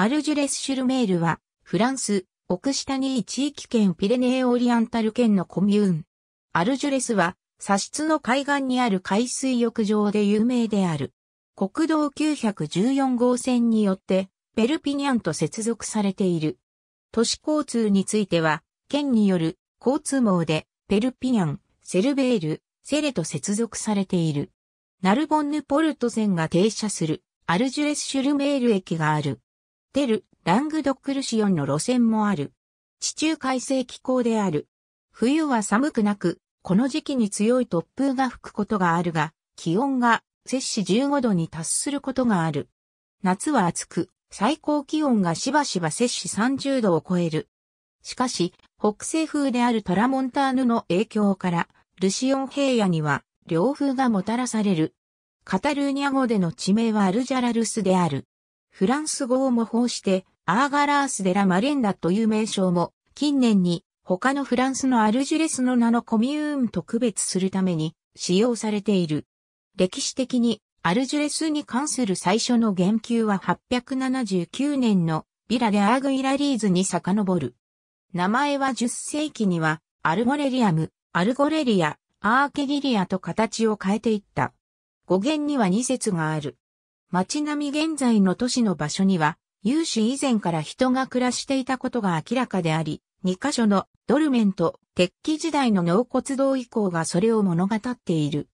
アルジュレス・シュルメールは、フランス、オクシタニー地域圏ピレネーオリアンタル圏のコミューン。アルジュレスは、砂質の海岸にある海水浴場で有名である。国道914号線によって、ペルピニャンと接続されている。都市交通については、県による交通網で、ペルピニャン、セルベール、セレと接続されている。ナルボンヌポルト線が停車する、アルジュレス・シュルメール駅がある。テル、ラングドックルシオンの路線もある。地中海性気候である。冬は寒くなく、この時期に強い突風が吹くことがあるが、気温が摂氏15度に達することがある。夏は暑く、最高気温がしばしば摂氏30度を超える。しかし、北西風であるトラモンターヌの影響から、ルシオン平野には、両風がもたらされる。カタルーニャ語での地名はアルジャラルスである。フランス語を模倣して、アーガラース・デラ・マレンダという名称も、近年に他のフランスのアルジュレスの名のコミューンと区別するために使用されている。歴史的にアルジュレスに関する最初の言及は879年のビラデ・アーグイラリーズに遡る。名前は10世紀にはアルゴレリアム、アルゴレリア、アーケリリアと形を変えていった。語源には2説がある。街並み現在の都市の場所には、有志以前から人が暮らしていたことが明らかであり、2カ所のドルメント、鉄器時代の納骨堂以降がそれを物語っている。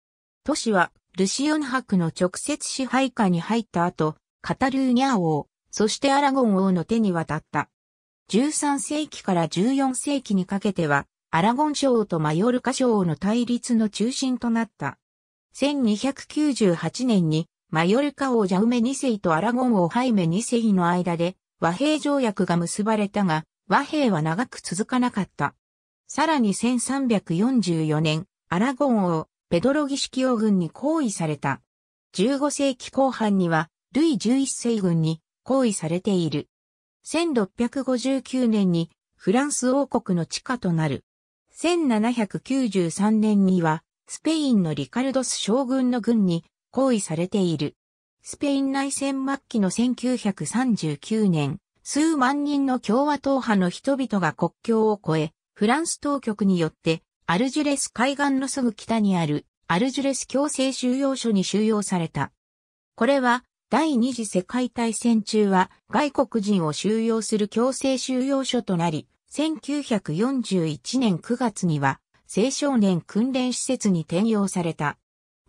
都市は、ルシオン博の直接支配下に入った後、カタルーニャ王、そしてアラゴン王の手に渡った。13世紀から14世紀にかけては、アラゴン省とマヨルカ省の対立の中心となった。1298年にマヨルカ王ジャウメ2世とアラゴン王ハイメ2世の間で和平条約が結ばれたが、和平は長く続かなかった。さらに1344年、アラゴン王、ペドロギ式王軍に行為された。15世紀後半には、ルイ11世軍に行為されている。1659年にフランス王国の地下となる。1793年には、スペインのリカルドス将軍の軍に行為されている。スペイン内戦末期の1939年、数万人の共和党派の人々が国境を越え、フランス当局によってアルジュレス海岸のすぐ北にあるアルジュレス強制収容所に収容された。これは第二次世界大戦中は外国人を収容する強制収容所となり、1941年9月には青少年訓練施設に転用された。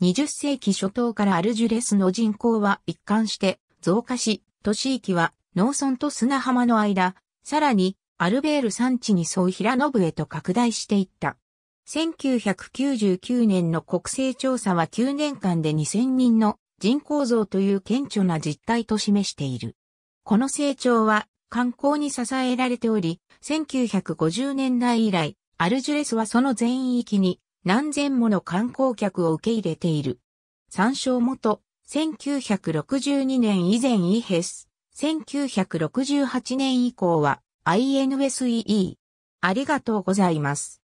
20世紀初頭からアルジュレスの人口は一貫して増加し、都市域は農村と砂浜の間、さらにアルベール山地に沿う平信へと拡大していった。1999年の国勢調査は9年間で2000人の人口増という顕著な実態と示している。この成長は観光に支えられており、1950年代以来、アルジュレスはその全域に何千もの観光客を受け入れている。参照元、1962年以前イヘス、1968年以降は INSEE。ありがとうございます。